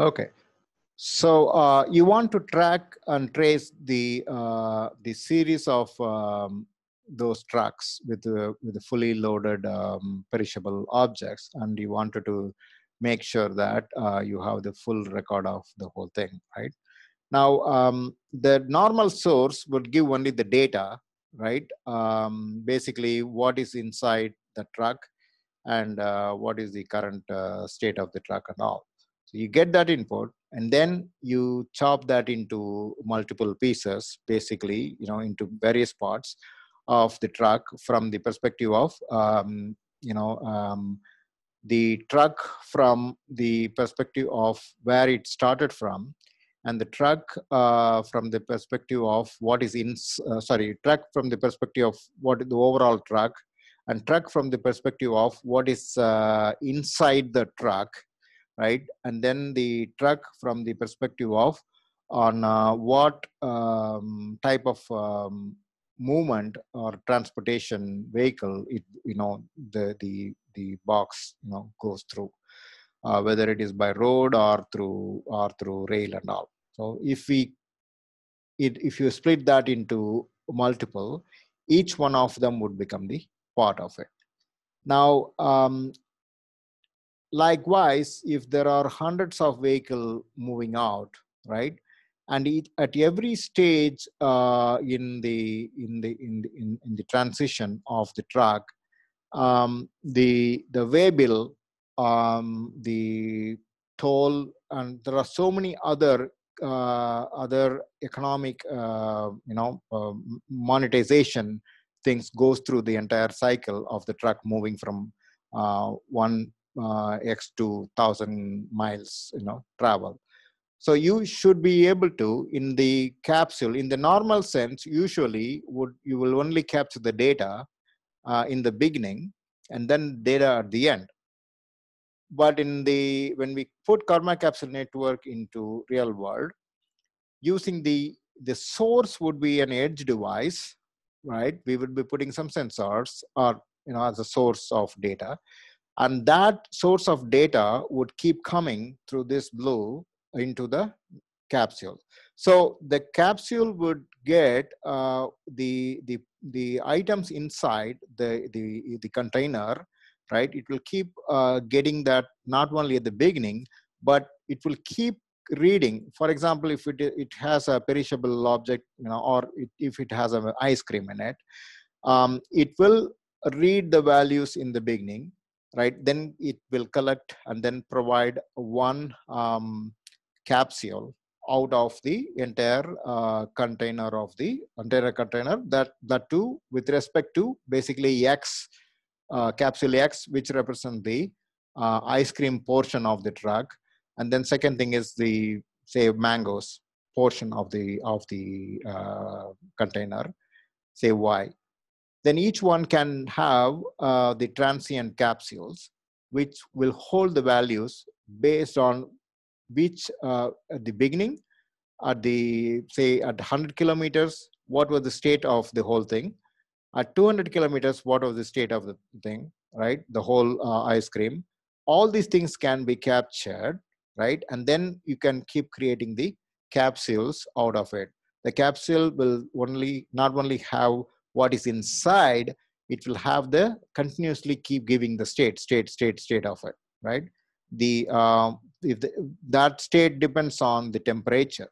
Okay. So uh, you want to track and trace the uh, the series of um, those trucks with the, uh, with the fully loaded um, perishable objects, and you wanted to make sure that uh, you have the full record of the whole thing, right? Now um, the normal source would give only the data, right? Um, basically, what is inside the truck and uh, what is the current uh, state of the truck and all so you get that input and then you chop that into multiple pieces, basically, you know, into various parts of the truck from the perspective of, um, you know, um, the truck from the perspective of where it started from and the truck uh, from the perspective of what is in uh, sorry truck from the perspective of what the overall truck and truck from the perspective of what is uh, inside the truck right? And then the truck from the perspective of on uh, what um, type of um, movement or transportation vehicle it you know the the the box you know goes through uh, whether it is by road or through or through rail and all so if we it if you split that into multiple each one of them would become the part of it now um, likewise, if there are hundreds of vehicle moving out, right? And it, at every stage uh, in, the, in, the, in, the, in, in, the transition of the truck, um, the, the way bill, um, the toll, and there are so many other uh, other economic uh, you know uh, monetization things goes through the entire cycle of the truck moving from uh, one uh, x to 1000 miles you know travel so you should be able to in the capsule in the normal sense usually would you will only capture the data uh, in the beginning and then data at the end but in the when we put karma capsule network into real world using the the source would be an edge device right we would be putting some sensors or you know as a source of data and that source of data would keep coming through this blue into the capsule. So the capsule would get uh, the, the, the items inside the, the, the container, right? It will keep uh, getting that not only at the beginning, but it will keep reading for example if it it has a perishable object you know or it, if it has an ice cream in it um, it will read the values in the beginning right then it will collect and then provide one um, capsule out of the entire uh, container of the entire container that that too with respect to basically x uh, capsule x which represent the uh, ice cream portion of the drug and then second thing is the say mangoes portion of the of the uh, container say y then each one can have uh, the transient capsules, which will hold the values based on which uh, at the beginning, at the say at 100 kilometers, what was the state of the whole thing? At 200 kilometers, what was the state of the thing? Right, the whole uh, ice cream. All these things can be captured, right? And then you can keep creating the capsules out of it. The capsule will only not only have what is inside, it will have the continuously keep giving the state, state, state, state of it, right? The, uh, if the, that state depends on the temperature,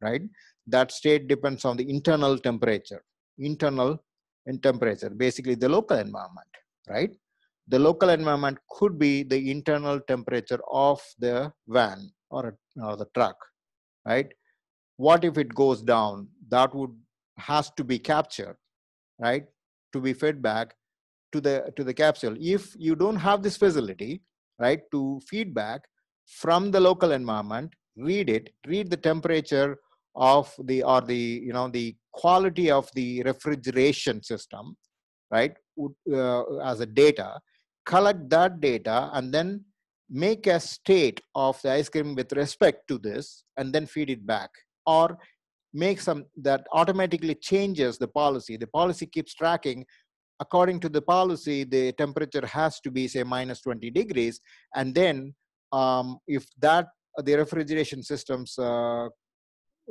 right? That state depends on the internal temperature, internal in temperature, basically the local environment, right? The local environment could be the internal temperature of the van or, or the truck, right? What if it goes down? That would has to be captured right, to be fed back to the, to the capsule. If you don't have this facility, right, to feedback from the local environment, read it, read the temperature of the, or the, you know, the quality of the refrigeration system, right, uh, as a data, collect that data and then make a state of the ice cream with respect to this and then feed it back or make some that automatically changes the policy. The policy keeps tracking. According to the policy, the temperature has to be say minus 20 degrees, and then um, if that the refrigeration systems uh,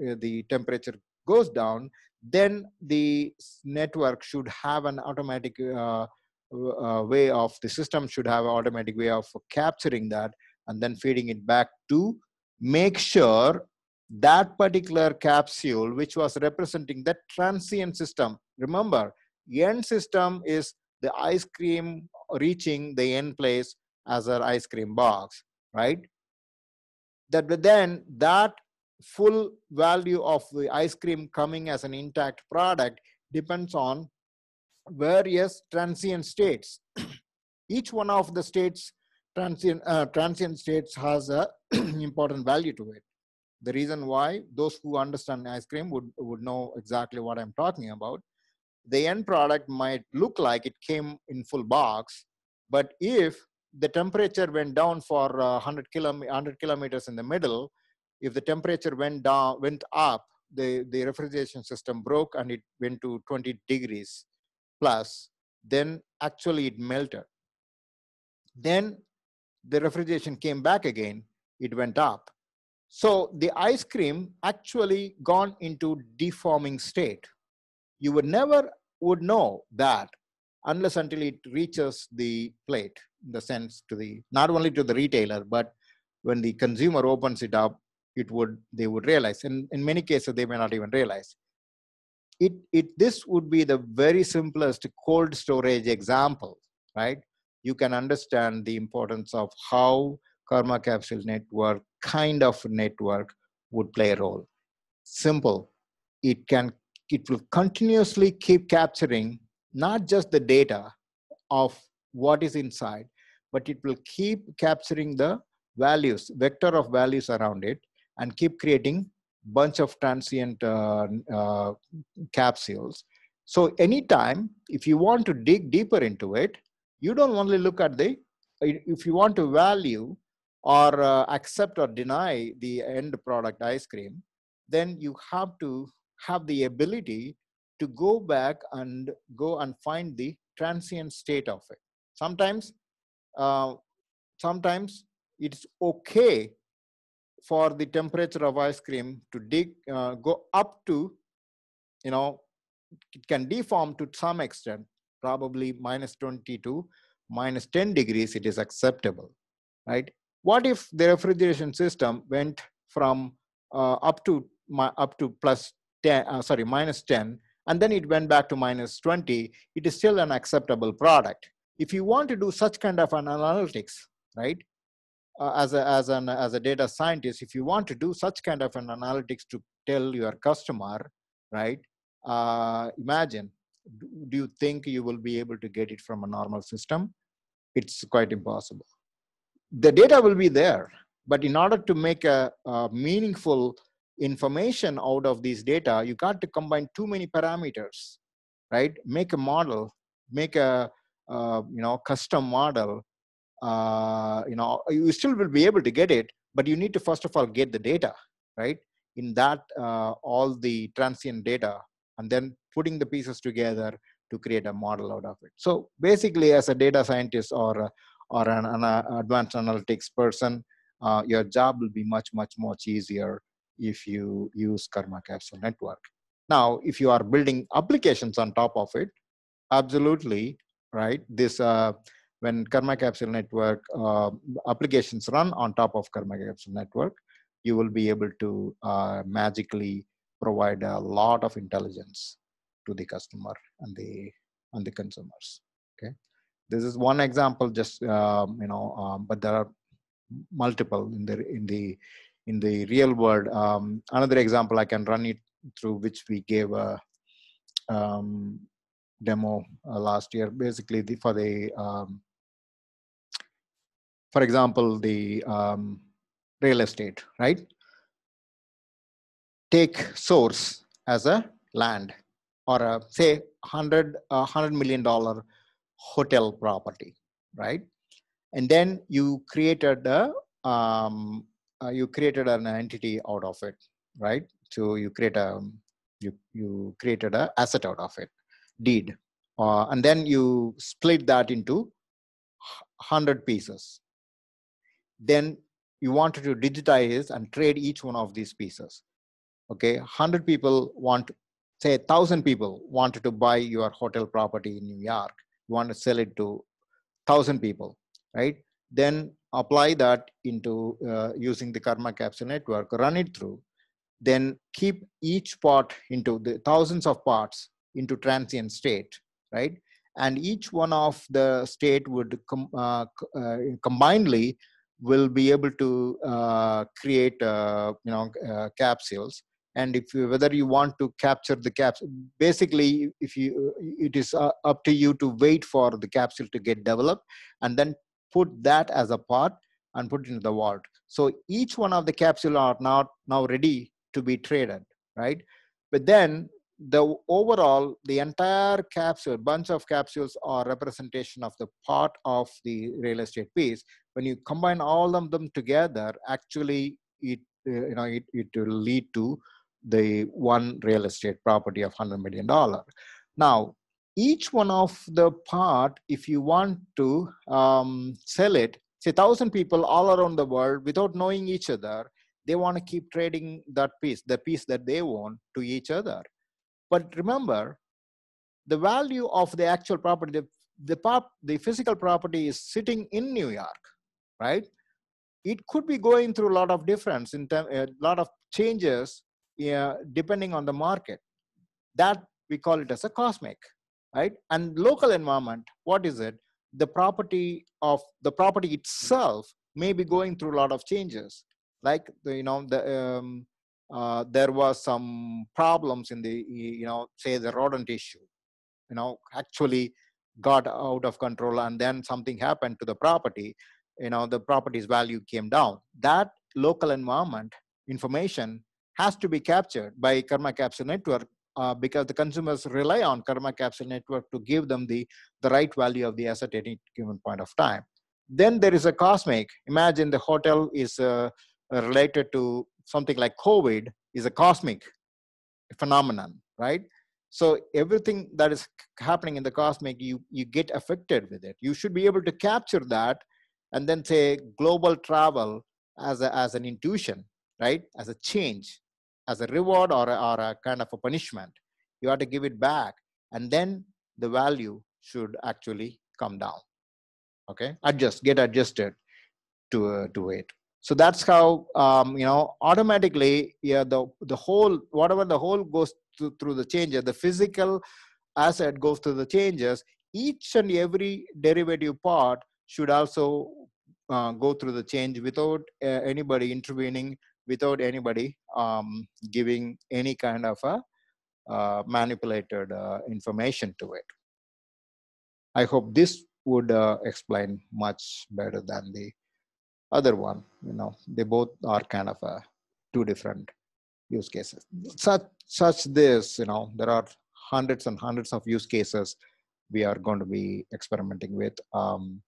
uh the temperature goes down, then the network should have an automatic uh, uh, way of the system should have an automatic way of capturing that and then feeding it back to make sure that particular capsule, which was representing that transient system. Remember, end system is the ice cream reaching the end place as an ice cream box, right? That then that full value of the ice cream coming as an intact product depends on various transient states. Each one of the states transient uh, transient states has a important value to it. The reason why those who understand ice cream would, would know exactly what I'm talking about. The end product might look like it came in full box, but if the temperature went down for uh, 100, kilom 100 kilometers in the middle, if the temperature went down, went up, the, the refrigeration system broke and it went to 20 degrees plus, then actually it melted. Then the refrigeration came back again, it went up. So the ice cream actually gone into deforming state. You would never would know that unless until it reaches the plate, in the sense to the, not only to the retailer, but when the consumer opens it up, it would, they would realize. And in many cases, they may not even realize. It, it, this would be the very simplest cold storage example, right? You can understand the importance of how karma capsule network kind of network would play a role simple it can it will continuously keep capturing not just the data of what is inside but it will keep capturing the values vector of values around it and keep creating bunch of transient uh, uh, capsules so anytime if you want to dig deeper into it you don't only look at the if you want to value or uh, accept or deny the end product ice cream, then you have to have the ability to go back and go and find the transient state of it. Sometimes, uh, sometimes it's okay for the temperature of ice cream to dig, uh, go up to, you know, it can deform to some extent, probably minus 20 to minus 10 degrees, it is acceptable, right? What if the refrigeration system went from uh, up to up to plus 10, uh, sorry, minus 10, and then it went back to minus 20, it is still an acceptable product. If you want to do such kind of an analytics, right, uh, as, a, as, an, as a data scientist, if you want to do such kind of an analytics to tell your customer, right, uh, imagine, do you think you will be able to get it from a normal system? It's quite impossible the data will be there but in order to make a, a, meaningful information out of these data you got to combine too many parameters right make a model make a uh, you know custom model uh, you know you still will be able to get it but you need to first of all get the data right in that uh, all the transient data and then putting the pieces together to create a model out of it so basically as a data scientist or a or an, an uh, advanced analytics person, uh, your job will be much, much, much easier if you use Karma Capsule Network. Now, if you are building applications on top of it, absolutely, right? This uh, when Karma Capsule Network uh, applications run on top of Karma Capsule Network, you will be able to uh, magically provide a lot of intelligence to the customer and the and the consumers. Okay this is one example just um, you know um, but there are multiple in the in the in the real world um, another example i can run it through which we gave a um, demo uh, last year basically the, for the um, for example the um, real estate right take source as a land or a say 100 100 million dollar hotel property, right? And then you created the um, uh, you created an entity out of it, right? So you create a you you created a asset out of it, deed, uh, and then you split that into hundred pieces. Then you wanted to digitize and trade each one of these pieces. Okay, hundred people want say thousand people wanted to buy your hotel property in New York you want to sell it to 1000 people right then apply that into uh, using the karma capsule network run it through then keep each part into the thousands of parts into transient state right and each one of the state would com uh, uh, combinedly will be able to uh, create uh, you know uh, capsules and if you, whether you want to capture the capsule basically if you it is uh, up to you to wait for the capsule to get developed and then put that as a part and put it into the vault so each one of the capsule are not now ready to be traded right but then the overall the entire capsule bunch of capsules are representation of the part of the real estate piece when you combine all of them together actually it uh, you know it, it will lead to the one real estate property of $100 million. Now, each one of the part, if you want to um, sell it, say 1,000 people all around the world without knowing each other, they want to keep trading that piece, the piece that they want to each other. But remember, the value of the actual property, the, the, pop, the physical property is sitting in New York, right? It could be going through a lot of difference in term, a lot of changes yeah, depending on the market. That we call it as a cosmic, right? And local environment, what is it? The property of the property itself may be going through a lot of changes. Like the, you know, the um, uh, there was some problems in the you know say the rodent issue, you know actually got out of control and then something happened to the property you know the property's value came down that local environment information has to be captured by Karma Capsule Network uh, because the consumers rely on Karma Capsule Network to give them the, the right value of the asset at any given point of time. Then there is a cosmic. Imagine the hotel is uh, related to something like COVID is a cosmic phenomenon, right? So everything that is happening in the cosmic, you, you get affected with it. You should be able to capture that and then say global travel as, a, as an intuition, right? As a change as a reward or a, or a kind of a punishment. You have to give it back, and then the value should actually come down. Okay, adjust, get adjusted to uh, to it. So that's how um, you know automatically. Yeah, the the whole whatever the whole goes through, through the changes, the physical asset goes through the changes. Each and every derivative part should also uh, go through the change without uh, anybody intervening without anybody um, giving any kind of a uh, manipulated uh, information to it. I hope this would uh, explain much better than the other one. You know, they both are kind of uh, two different use cases. Such such this, you know, there are hundreds and hundreds of use cases we are going to be experimenting with. Um,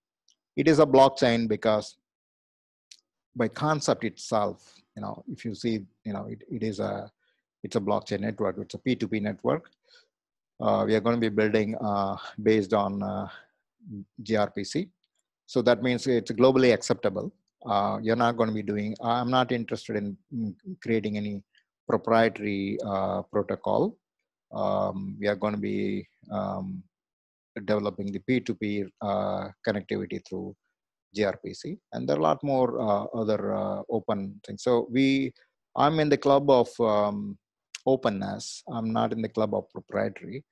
it is a blockchain because by concept itself, you know, if you see, you know, it, it is a, it's a blockchain network, it's a P2P network. Uh, we are going to be building uh, based on uh, gRPC. So that means it's globally acceptable. Uh, you're not going to be doing, I'm not interested in creating any proprietary uh, protocol. Um, we are going to be um, developing the P2P uh, connectivity through gRPC, and there are a lot more uh, other uh, open things. So we, I'm in the club of um, openness. I'm not in the club of proprietary.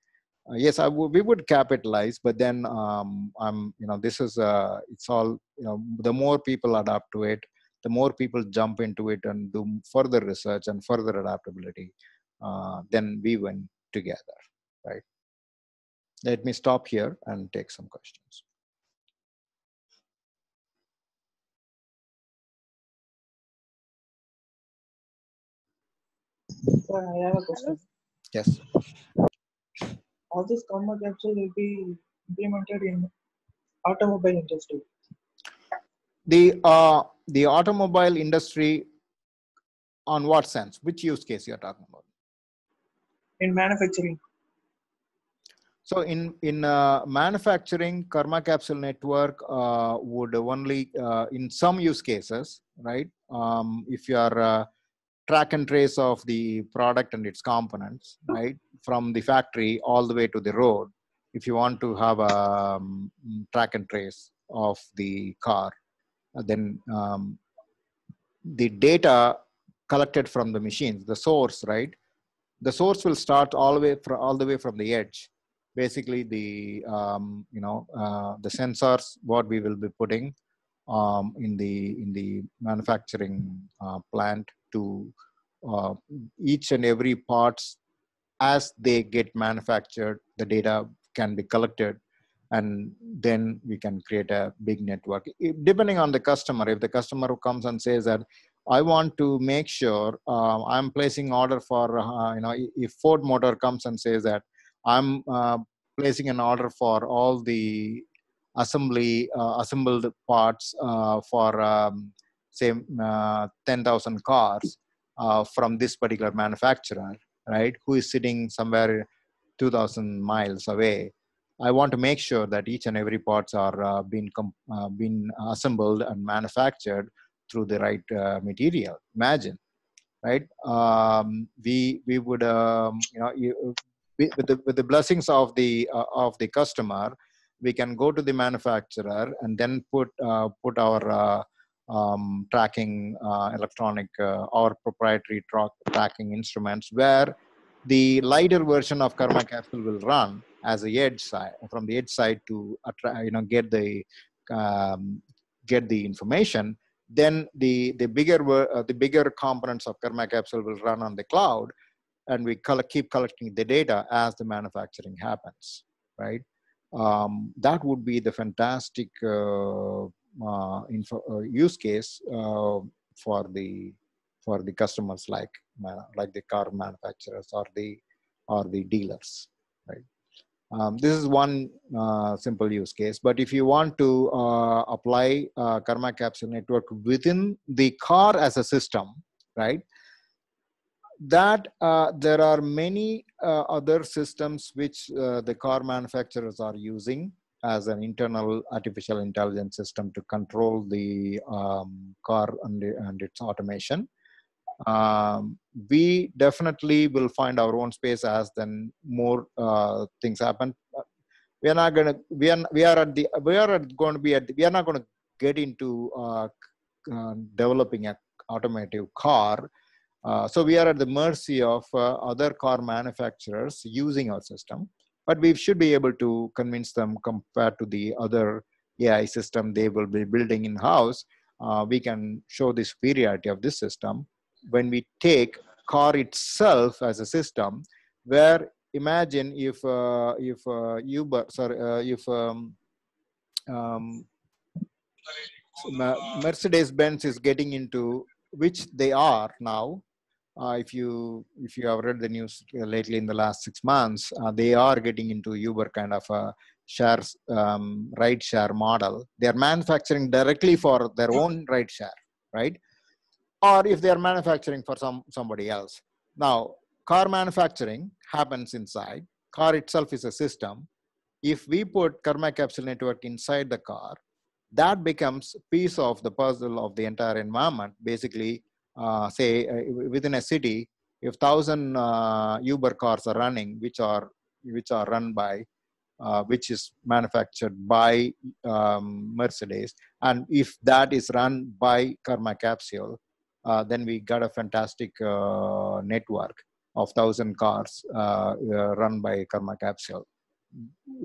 Uh, yes, I w- we would capitalize, but then um, I'm, you know, this is, uh, it's all, you know, the more people adapt to it, the more people jump into it and do further research and further adaptability, uh, then we win together, right? Let me stop here and take some questions. Sir, I have a question. Yes. All this karma capture will be implemented in automobile industry. The uh, the automobile industry on what sense? Which use case you're talking about? In manufacturing. So in in uh, manufacturing, Karma Capsule Network uh, would only uh, in some use cases, right? Um, if you are uh, track and trace of the product and its components, right? From the factory all the way to the road, if you want to have a um, track and trace of the car, then um, the data collected from the machines, the source, right? The source will start all the way from all the way from the edge. Basically, the um, you know uh, the sensors what we will be putting um, in the in the manufacturing uh, plant to uh, each and every parts as they get manufactured the data can be collected and then we can create a big network if, depending on the customer if the customer comes and says that i want to make sure uh, i'm placing order for uh, you know if ford motor comes and says that i'm uh, placing an order for all the assembly uh, assembled parts uh, for um, say uh, 10,000 cars uh, from this particular manufacturer, right, who is sitting somewhere 2,000 miles away. I want to make sure that each and every parts are being, uh, being assembled and manufactured through the right material. Imagine, right? Um, we we would um, you know you, with the with the blessings of the uh, of the customer, we can go to the manufacturer and then put uh, put our um, tracking uh, electronic uh, or proprietary tra tracking instruments where the lighter version of karma capsule will run as a edge side from the edge side to you know get the um, get the information then the the bigger uh, the bigger components of karma capsule will run on the cloud and we collect, keep collecting the data as the manufacturing happens right um, that would be the fantastic uh, uh, info, uh, use case uh, for the for the customers like like the car manufacturers or the or the dealers right um, this is one uh, simple use case but if you want to uh, apply uh, karma capsule network within the car as a system right that there are many other systems which the car manufacturers are using as an internal artificial intelligence system to control the um, car and, and, its automation. Um, we definitely will find our own space as then more uh, things happen. We are not going to. We are. We are at the. We are going to be at. We are not going to get into uh, uh, developing an automotive car. Uh, so we are at the mercy of uh, other car manufacturers using our system but we should be able to convince them compared to the other AI system they will be building in house. Uh, we can show the superiority of this system when we take car itself as a system, where imagine if uh, if uh, Uber sorry uh, if um, um, Mercedes Benz is getting into which they are now uh, if you if you have read the news uh, lately in the last six months, uh, they are getting into Uber kind of a share um, ride share model. They are manufacturing directly for their own ride share, right? Or if they are manufacturing for some somebody else. Now, car manufacturing happens inside. Car itself is a system. If we put karma capsule network inside the car, that becomes piece of the puzzle of the entire environment. Basically, uh, say uh, within a city, if thousand uh, Uber cars are running, which are which are run by, uh, which is manufactured by um, Mercedes, and if that is run by Karma Capsule, then we got a fantastic network of thousand cars run by Karma Capsule.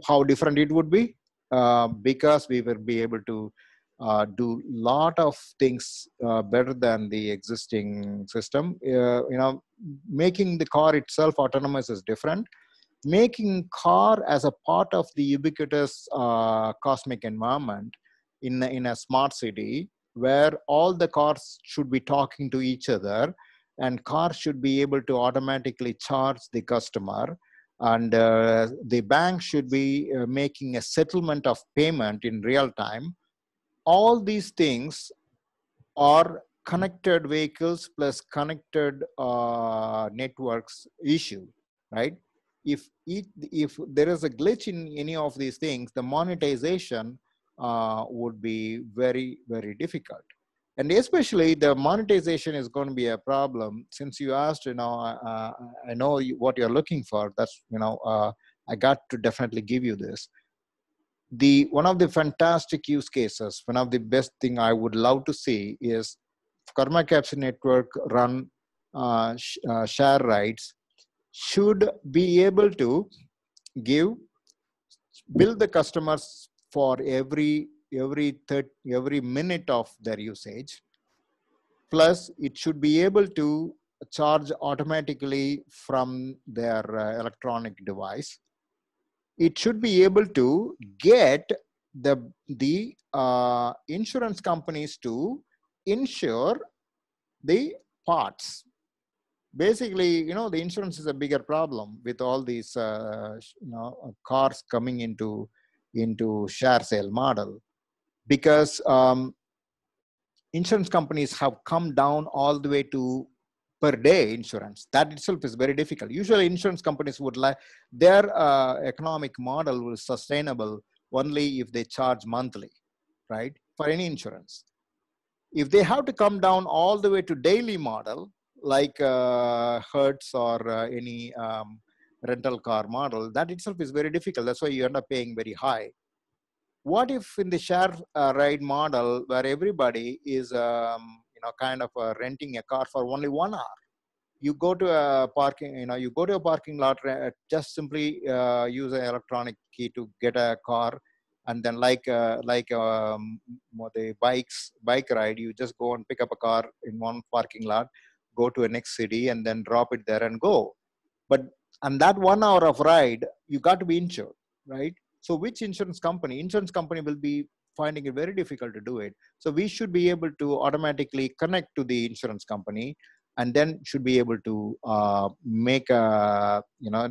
How different it would be? Uh, because we will be able to uh, do lot of things uh, better than the existing system. Uh, you know, making the car itself autonomous is different. Making car as a part of the ubiquitous uh, cosmic environment in in a smart city where all the cars should be talking to each other and cars should be able to automatically charge the customer and uh, the bank should be uh, making a settlement of payment in real time all these things are connected vehicles plus connected uh, networks issue, right? If, it, if there is a glitch in any of these things, the monetization uh, would be very, very difficult. And especially the monetization is going to be a problem since you asked, you know, uh, I know what you're looking for. That's, you know, uh, I got to definitely give you this the one of the fantastic use cases one of the best thing i would love to see is karma capsule network run uh, sh- uh, share rights should be able to give bill the customers for every every third every minute of their usage plus it should be able to charge automatically from their uh, electronic device it should be able to get the the uh, insurance companies to insure the parts basically you know the insurance is a bigger problem with all these uh, you know cars coming into into share sale model because um, insurance companies have come down all the way to per day insurance. That itself is very difficult. Usually insurance companies would like their uh, economic model will sustainable only if they charge monthly, right? For any insurance. If they have to come down all the way to daily model, like uh, Hertz or uh, any um, rental car model, that itself is very difficult. That's why you end up paying very high. What if in the share uh, ride model where everybody is um, you know kind of uh, renting a car for only one hour you go to a parking you know you go to a parking lot uh, just simply uh, use an electronic key to get a car and then like uh, like um, the bikes bike ride you just go and pick up a car in one parking lot go to a next city and then drop it there and go but and that one hour of ride you got to be insured right so which insurance company insurance company will be finding it very difficult to do it. So we should be able to automatically connect to the insurance company and then should be able to uh, make a, uh, you know,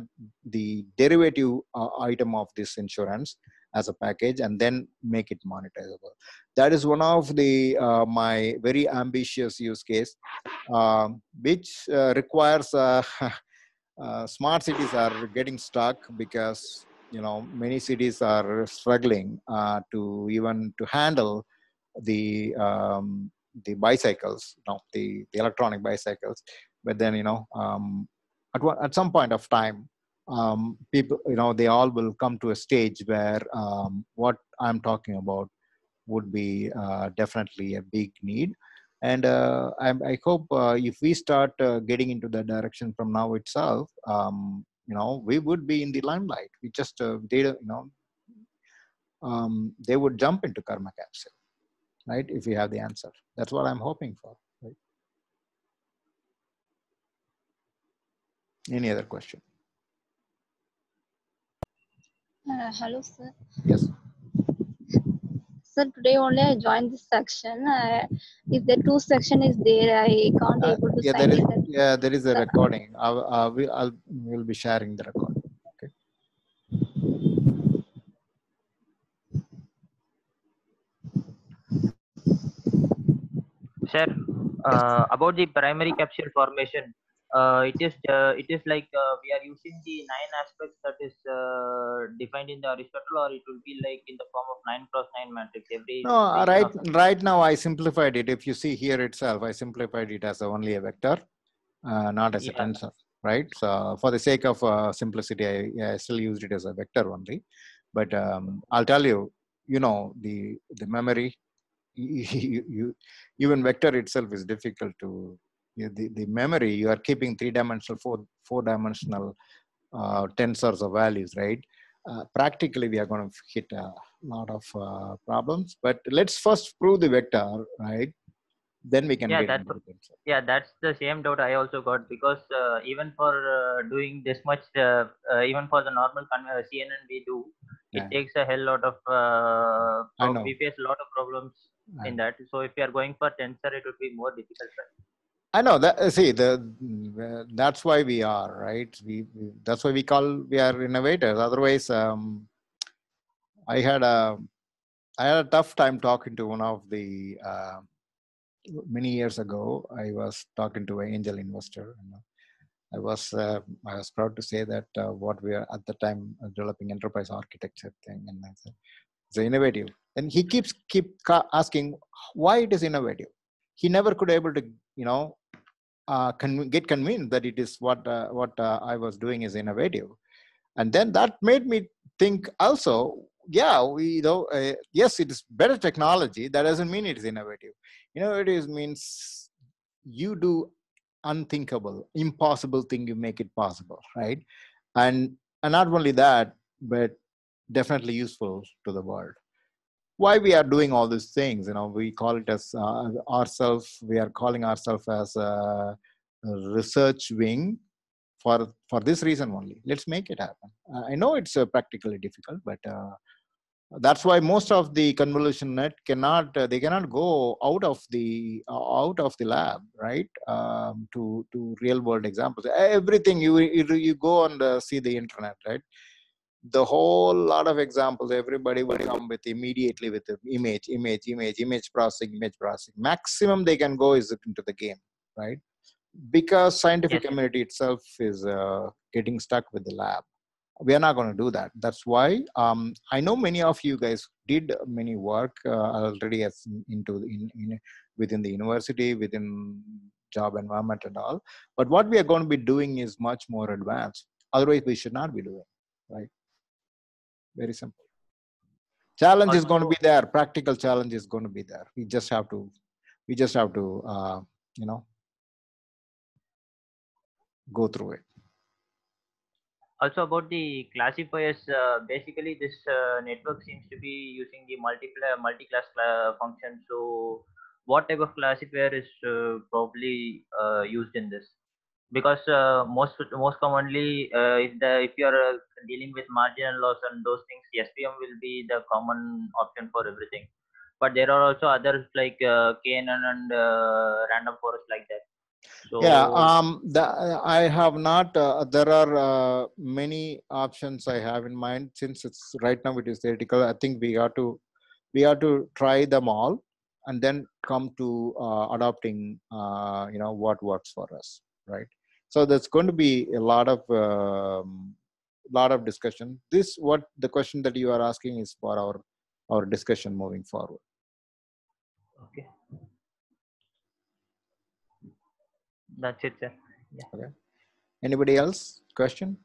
the derivative uh, item of this insurance as a package and then make it monetizable. That is one of the uh, my very ambitious use case, uh, which uh, requires uh, uh, smart cities are getting stuck because you know many cities are struggling uh, to even to handle the um, the bicycles you the, the electronic bicycles but then you know um, at, one, at some point of time um, people you know they all will come to a stage where um, what i'm talking about would be uh, definitely a big need and uh, I, I, hope uh, if we start uh, getting into that direction from now itself um, you know we would be in the limelight we just uh, you know um, they would jump into karma capsule right if we have the answer that's what i'm hoping for right? any other question uh, hello sir yes today only I joined this section. Uh, if the two section is there, I can't uh, able to yeah, sign there is, Yeah, there is a uh, recording. Uh, I'll, we'll be sharing the recording. Okay. Sir, uh, about the primary capsule formation, uh, it is uh, it is like uh, we are using the nine aspects that is uh, defined in the Aristotle, or it will be like in the form of nine cross nine matrix. Every no, uh, right matrix. right now I simplified it. If you see here itself, I simplified it as only a vector, uh, not as yeah. a tensor, right? So for the sake of simplicity, I, I, still used it as a vector only. But um, I'll tell you, you know, the the memory, you, you, even vector itself is difficult to you, the, the memory, you are keeping three-dimensional, four, four-dimensional uh, tensors of values, right? Uh, practically, we are going to hit a lot of uh, problems. But let's first prove the vector, right? Then we can. Yeah, that's the, yeah, that's the same doubt I also got because uh, even for uh, doing this much, uh, uh, even for the normal CNN we do, yeah. it takes a hell lot of. uh, know. We face a lot of problems in that. So if you are going for tensor, it would be more difficult. Right? I know that uh, see the that's why we are right. We, that's why we call we are innovators. Otherwise, um, I had a I had a tough time talking to one of the uh, many years ago. I was talking to an angel investor. You know, I was uh, I was proud to say that uh, what we are at the time uh, developing enterprise architecture thing, and I said it's innovative. And he keeps keep asking why it is innovative. He never could able to you know uh, con get convinced that it is what uh, what uh, I was doing is innovative, and then that made me think also. Yeah, we you know uh, yes, it is better technology. That doesn't mean it is innovative. Innovative means you do unthinkable, impossible thing. You make it possible, right? And and not only that, but definitely useful to the world why we are doing all these things you know we call it as uh, ourselves we are calling ourselves as a research wing for for this reason only let's make it happen uh, i know it's uh, practically difficult but uh, that's why most of the convolution net cannot uh, they cannot go out of the uh, out of the lab right um, to to real world examples everything you you, you go and uh, see the internet right the whole lot of examples everybody will come with immediately with the image image image image processing image processing maximum they can go is into the game right because scientific yeah. community itself is uh, getting stuck with the lab we are not going to do that that's why um, i know many of you guys did many work uh, already as into in, in within the university within job environment and all but what we are going to be doing is much more advanced otherwise we should not be doing right very simple. Challenge is going to be there. Practical challenge is going to be there. We just have to, we just have to, uh, you know, go through it. Also about the classifiers, uh, basically this uh, network seems to be using the multiple multi-class uh, function. So what type of classifier is uh, probably uh, used in this? because uh, most most commonly uh, if the if you are uh, dealing with marginal loss and those things SPM will be the common option for everything but there are also others like uh, KNN and uh, random forest like that so yeah um the, i have not uh, there are many options i have in mind since it's right now it is theoretical i think we have to we have to try them all and then come to adopting you know what works for us right so there's going to be a lot of um, lot of discussion. This what the question that you are asking is for our our discussion moving forward. Okay. That's it, sir. Yeah. Okay. Anybody else? Question?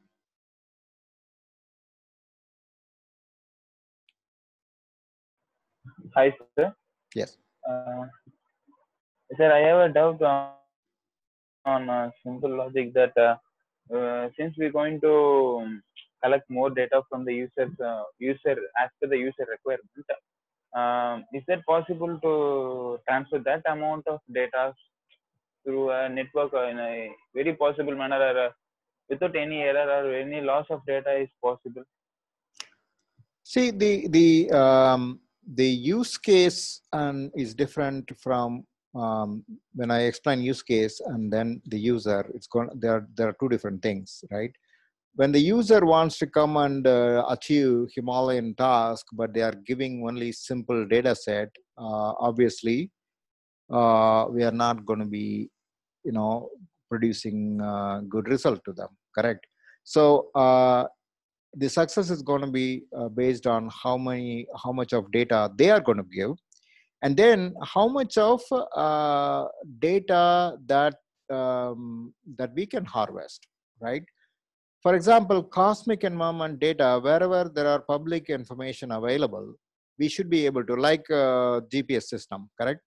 Hi, sir. Yes. Uh, sir, I have a doubt on on a uh, simple logic that uh, uh, since we're going to um, collect more data from the user's uh, user as per the user requirement, um, is it possible to transfer that amount of data through a network in a very possible manner or without any error or any loss of data is possible? See the the um, the use case um, is different from um, when I explain use case and then the user, it's going there. There are two different things, right? When the user wants to come and uh, achieve Himalayan task, but they are giving only simple data set, uh, obviously, uh, we are not going to be, you know, producing uh, good result to them. Correct. So uh, the success is going to be uh, based on how many, how much of data they are going to give and then how much of uh, data that um, that we can harvest right for example cosmic environment data wherever there are public information available we should be able to like uh, gps system correct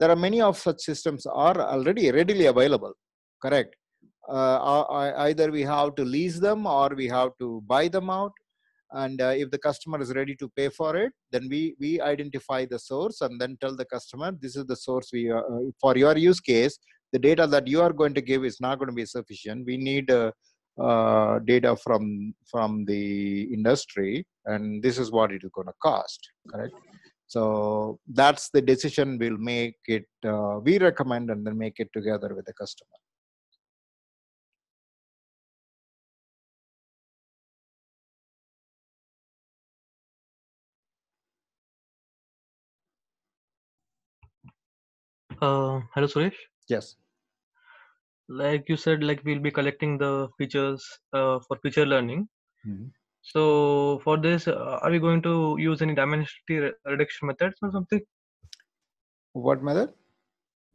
there are many of such systems are already readily available correct uh, either we have to lease them or we have to buy them out and uh, if the customer is ready to pay for it then we we identify the source and then tell the customer this is the source we uh, uh for your use case the data that you are going to give is not going to be sufficient we need uh, uh, data from from the industry and this is what it is going to cost correct so that's the decision we'll make it uh, we recommend and then make it together with the customer Uh, hello, Suresh. Yes. Like you said, like we'll be collecting the features uh, for future learning. Mm-hmm. So for this, uh, are we going to use any dimensionality reduction methods or something? What method?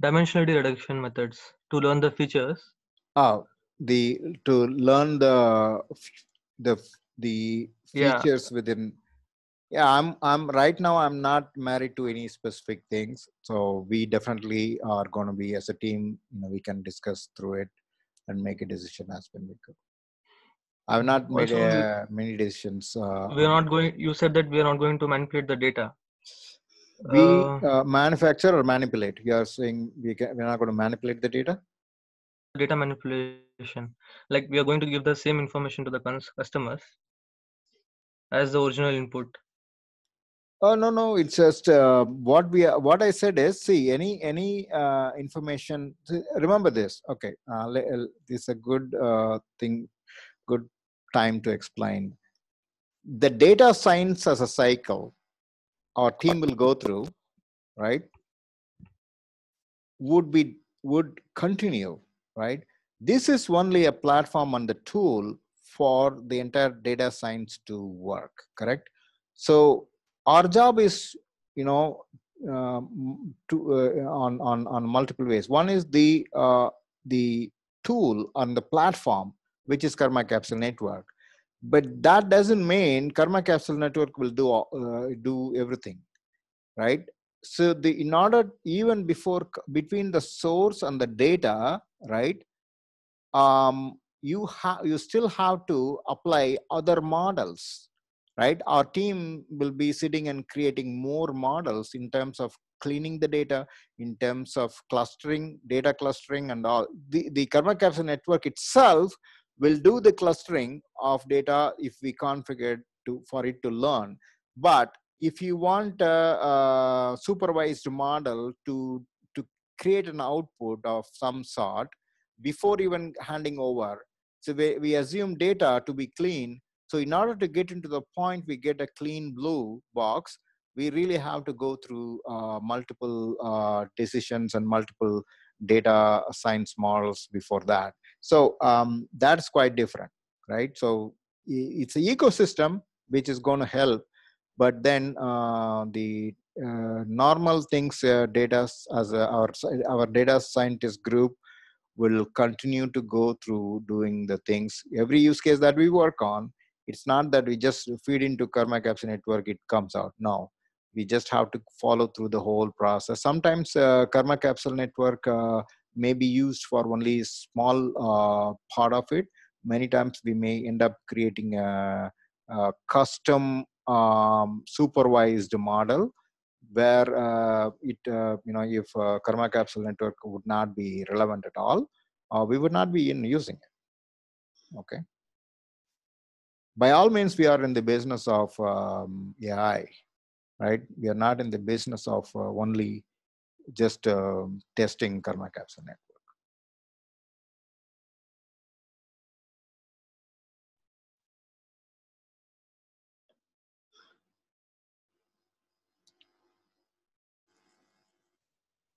Dimensionality reduction methods to learn the features. Oh, the to learn the the the features yeah. within yeah i'm i'm right now i'm not married to any specific things so we definitely are going to be as a team you know we can discuss through it and make a decision as when we go i've not made so we, uh, many decisions uh, we're not going you said that we're not going to manipulate the data we uh, uh, manufacture or manipulate you are saying we can, we're not going to manipulate the data data manipulation like we are going to give the same information to the customers as the original input Oh no no! It's just uh, what we what I said is see any any uh, information. Remember this, okay? Uh, uh, this is a good uh, thing, good time to explain. The data science as a cycle, our team will go through, right? Would be would continue, right? This is only a platform and the tool for the entire data science to work, correct? So our job is you know uh, to, uh, on on on multiple ways one is the uh, the tool on the platform which is karma capsule network but that doesn't mean karma capsule network will do uh, do everything right so the in order even before between the source and the data right um you have you still have to apply other models right our team will be sitting and creating more models in terms of cleaning the data in terms of clustering data clustering and all the, the karma capsule network itself will do the clustering of data if we configure to for it to learn but if you want a, a supervised model to to create an output of some sort before even handing over so we, we assume data to be clean so in order to get into the point, we get a clean blue box, we really have to go through uh, multiple uh, decisions and multiple data science models before that. So um, that's quite different, right? So it's an ecosystem which is going to help, but then uh, the uh, normal things uh, data as a, uh, our our data scientist group will continue to go through doing the things every use case that we work on it's not that we just feed into karma capsule network it comes out no we just have to follow through the whole process sometimes uh, karma capsule network uh, may be used for only small uh, part of it many times we may end up creating a, a custom um, supervised model where uh, it uh, you know if uh, karma capsule network would not be relevant at all we would not be in using it okay by all means we are in the business of um, ai right we are not in the business of uh, only just uh, testing karma capsule network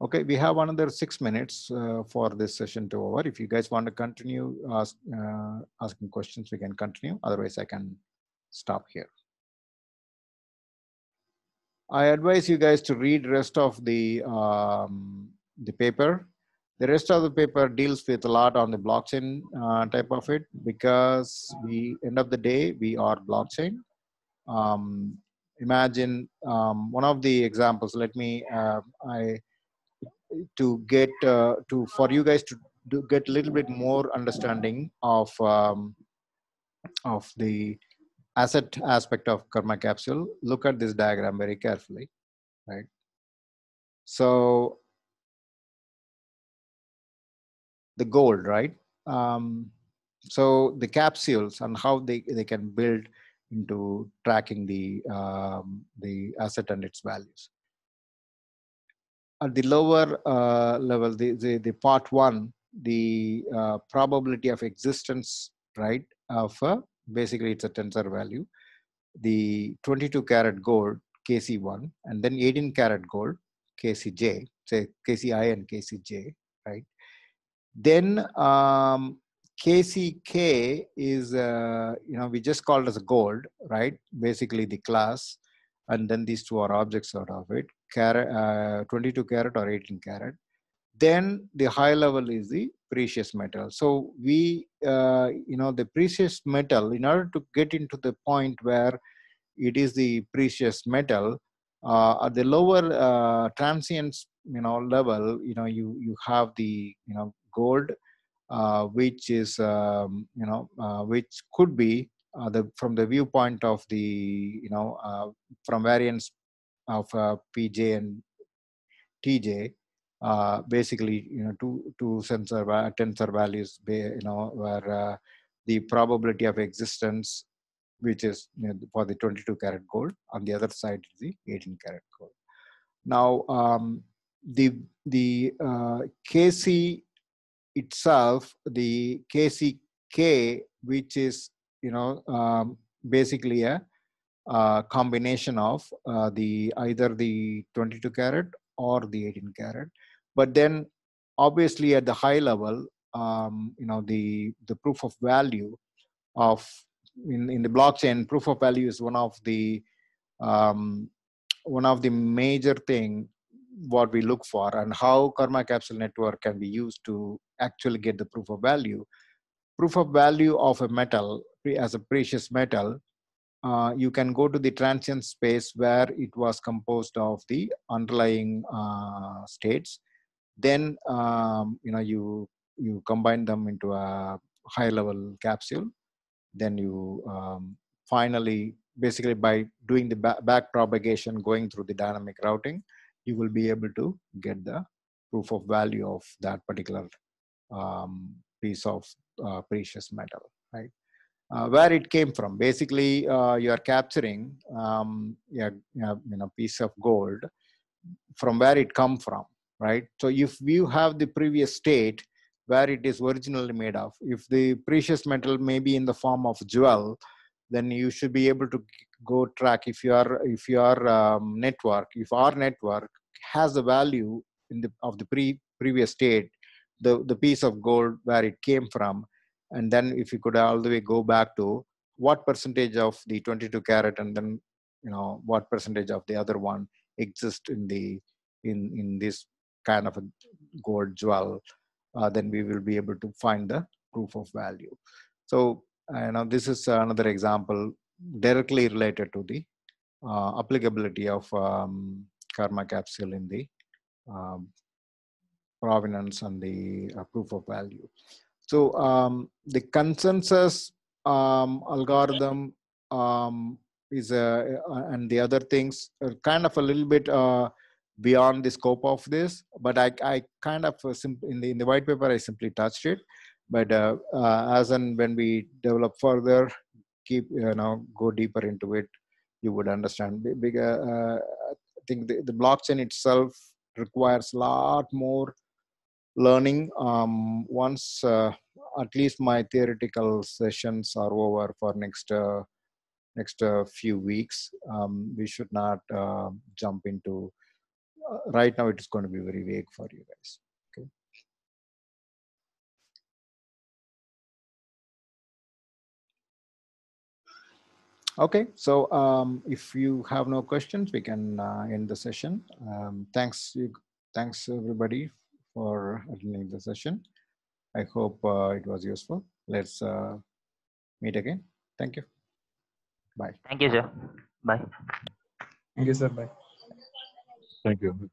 Okay, we have another six minutes uh, for this session to over. If you guys want to continue ask, uh, asking questions, we can continue. Otherwise, I can stop here. I advise you guys to read rest of the um, the paper. The rest of the paper deals with a lot on the blockchain uh, type of it because we end of the day we are blockchain. Um, imagine um, one of the examples. Let me uh, I to get uh, to for you guys to, get a little bit more understanding of um, of the asset aspect of karma capsule look at this diagram very carefully right so the gold right um, so the capsules and how they, they can build into tracking the um, the asset and its values at the lower uh, level, the, the, the, part one, the uh, probability of existence, right, of uh, basically it's a tensor value, the 22 karat gold, KC1, and then 18 karat gold, KCJ, say KCI and KCJ, right? Then um, KCK is, uh, you know, we just called as gold, right? Basically the class, and then these two are objects out of it carat, uh, 22 carat or 18 carat. Then the high level is the precious metal. So we, uh, you know, the precious metal, in order to get into the point where it is the precious metal, uh, at the lower uh, transient you know level you know you you have the you know gold uh, which is um, you know uh, which could be the from the viewpoint of the you know from variance of uh, PJ and TJ, uh, basically you know two two sensor tensor values you know where uh, the probability of existence which is you know, for the 22 karat gold on the other side is the 18 karat gold now um, the the uh, kc itself the kck which is you know um, basically a uh, combination of uh, the either the 22 carat or the 18 carat but then obviously at the high level um, you know the the proof of value of in, in the blockchain proof of value is one of the um, one of the major thing what we look for and how karma capsule network can be used to actually get the proof of value proof of value of a metal as a precious metal uh, you can go to the transient space where it was composed of the underlying uh, states. Then um, you know you you combine them into a high level capsule. Then you um, finally basically by doing the ba back propagation going through the dynamic routing, you will be able to get the proof of value of that particular um, piece of uh, precious metal, right? uh, where it came from. Basically, uh, you are capturing um, you know, you know, piece of gold from where it come from, right? So if you have the previous state where it is originally made of, if the precious metal may be in the form of jewel, then you should be able to go track if your if your um, network, if our network has a value in the of the pre previous state, the the piece of gold where it came from, and then if you could all the way go back to what percentage of the 22 carat and then you know what percentage of the other one exist in the in in this kind of a gold jewel uh, then we will be able to find the proof of value so uh, you know this is another example directly related to the uh, applicability of um, karma capsule in the um, provenance and the uh, proof of value so um, the consensus um, algorithm um, is a, uh, uh, and the other things are kind of a little bit uh, beyond the scope of this, but I, I kind of uh, in the in the white paper I simply touched it. But uh, uh, as and when we develop further, keep you know go deeper into it, you would understand. Bigger, I think the, the blockchain itself requires a lot more learning um, once uh, at least my theoretical sessions are over for next uh, next uh, few weeks um, we should not uh, jump into uh, right now it is going to be very vague for you guys okay okay so um, if you have no questions we can uh, end the session um, thanks thanks everybody for attending the session. I hope uh, it was useful. Let's uh, meet again. Thank you. Bye. Thank you, sir. Bye. Thank you, sir. Bye. Thank you.